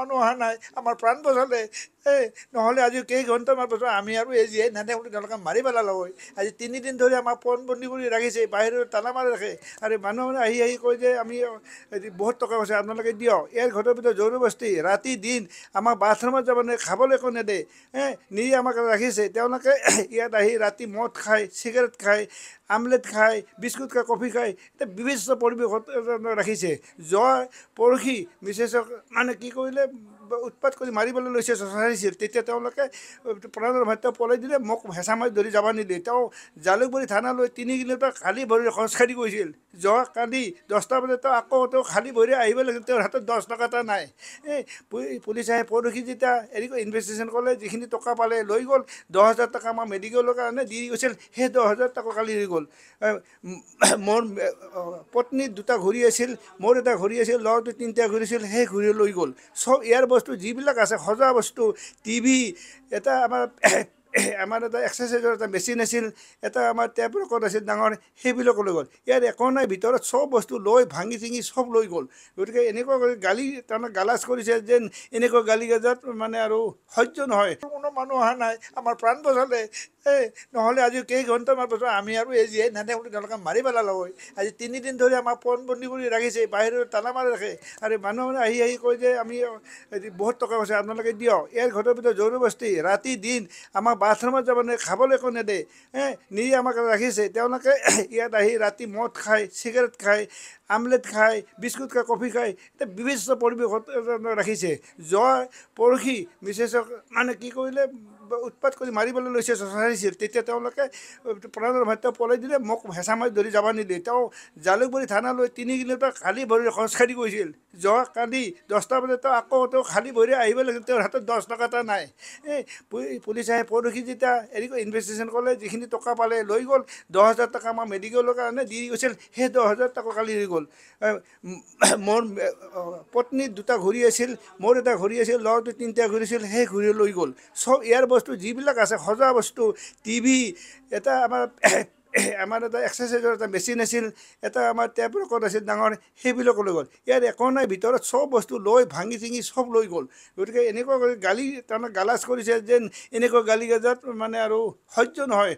মানুহ অহা নাই আমাৰ প্ৰাণ বচালে নহ'লে আজি কেইঘণ্টামান পাছত আমি আৰু এই জীয়াই নাথাকোঁ তেওঁলোকে মাৰি পেলালে হয় আজি তিনিদিন ধৰি আমাৰ পণ বন্দী কৰি ৰাখিছে বাহিৰত তালা মাৰি ৰাখে আৰু মানুহে আহি আহি কয় যে আমি বহুত টকা হৈছে আপোনালোকে দিয়ক ইয়াৰ ঘৰৰ ভিতৰত বস্তি ৰাতি দিন আমাৰ বাথৰুমত যাব নে খাবলৈ একো নেদে হে নি আমাক ৰাখিছে তেওঁলোকে ইয়াত আহি ৰাতি মদ খায় চিগাৰেট খায় আমলেট খায় বিস্কুট খায় কফি খায় এতিয়া বিভিন্ন পৰিৱেশত ৰাখিছে যোৱা পৰহি মিছেছক মানে কি কৰিলে উৎপাত কৰি মাৰিবলৈ লৈছে চচাৰিছিল তেতিয়া তেওঁলোকে প্ৰণৰ ভাত পলাই দিলে মোক হেঁচা মাৰি ধৰি যাব নিদিলে তেওঁ জালুকবাৰী থানালৈ তিনিদিনৰ পৰা খালী ভৰিৰে সংস্কাৰি গৈছিল যোৱা কালি দহটা বজাত তেওঁ আকৌ তেওঁ খালী ভৰি আহিব লাগিছিল তেওঁৰ হাতত দহ টকা এটা নাই এই পুলিচ আহে পৰহি যেতিয়া হেৰি ইনভেষ্টিগেশ্যন ক'লে যিখিনি টকা পালে লৈ গ'ল দহ হাজাৰ টকা আমাৰ মেডিকেলৰ কাৰণে দি গৈছিল সেই দহ হাজাৰ টকা কালি হৈ গ'ল মোৰ পত্নীৰ দুটা ঘূৰি আছিল মোৰ এটা ঘূৰি আছিল ল'ৰাটো তিনিটা ঘূৰি আছিল সেই ঘূৰি লৈ গ'ল চব ইয়াৰ বস্তু যিবিলাক আছে সজোৱা বস্তু টিভি এটা আমাৰ আমাৰ এটা এক্সাৰচাইজৰ এটা মেচিন আছিল এটা আমাৰ টেপ ৰেকৰ্ড আছিল ডাঙৰ সেইবিলাকো লৈ গ'ল ইয়াত একো নাই ভিতৰত চব বস্তু লৈ ভাঙি চিঙি চব লৈ গ'ল গতিকে এনেকুৱা কৰি গালি তাৰমানে গালাজ কৰিছে যেন এনেকুৱা গালি গাজাত মানে আৰু সহ্য নহয় কোনো মানুহ অহা নাই আমাৰ প্ৰাণ বজালে এই নহ'লে আজি কেইঘণ্টামান পাছত আমি আৰু এই জীয়াই নাথাকোঁ তেওঁলোকে মাৰি পেলালে হয় আজি তিনিদিন ধৰি আমাৰ পণ বন্দী কৰি ৰাখিছে বাহিৰত তালা মাৰি ৰাখে আৰু মানুহে আহি আহি কয় যে আমি বহুত টকা হৈছে আপোনালোকে দিয়ক ইয়াৰ ঘৰৰ ভিতৰত জৰুৰবস্তি ৰাতি দিন আমাৰ বাথৰুমত যাব নোৱাৰে খাবলৈ একো নেদে হে নিজে আমাক ৰাখিছে তেওঁলোকে ইয়াত আহি ৰাতি মদ খায় চিগাৰেট খায় আমলেট খায় বিস্কুট খায় কফি খায় এতিয়া বিভিন্ন পৰিৱেশত ৰাখিছে যোৱা পৰশি মিছেছক মানে কি কৰিলে উৎপাত কৰি মাৰিবলৈ লৈছে পঠাইছিল তেতিয়া তেওঁলোকে প্ৰণৰ তেওঁ পলাই দিলে মোক হেঁচা মাছ ধৰি যাব নিদিলে তেওঁ জালুকবাৰী থানালৈ তিনিদিনৰ পৰা খালী ভৰিৰে সংস্কাৰি গৈছিল যোৱা কালি দহটা বজাত তেওঁ আকৌ তেওঁ খালী ভৰি আহিব লাগিল তেওঁৰ হাতত দহ টকা এটা নাই এই পুলিচ আহে পৰহি যেতিয়া হেৰি ইনভেষ্টিগেশ্যন ক'লে যিখিনি টকা পালে লৈ গ'ল দহ হাজাৰ টকা আমাৰ মেডিকেলৰ কাৰণে দি গৈছিল সেই দহ হাজাৰ টকা কালি হৈ গ'ল মোৰ পত্নী দুটা ঘূৰি আছিল মোৰ এটা ঘূৰি আছিল ল'ৰাটো তিনিটা ঘূৰি আছিল সেই ঘূৰি লৈ গ'ল চব ইয়াৰ বস্তু যিবিলাক আছে সজা বস্তু টিভি এটা আমাৰ আমাৰ এটা এক্সাৰচাইজৰ এটা মেচিন আছিল এটা আমাৰ টেপ ৰকট আছিল ডাঙৰ সেইবিলাকো লৈ গ'ল ইয়াত একো নাই ভিতৰত চব বস্তু লৈ ভাঙি চিঙি চব লৈ গ'ল গতিকে এনেকুৱা গালি তাৰমানে গালাজ কৰিছে যেন এনেকুৱা গালি গাজাত মানে আৰু সহ্য নহয়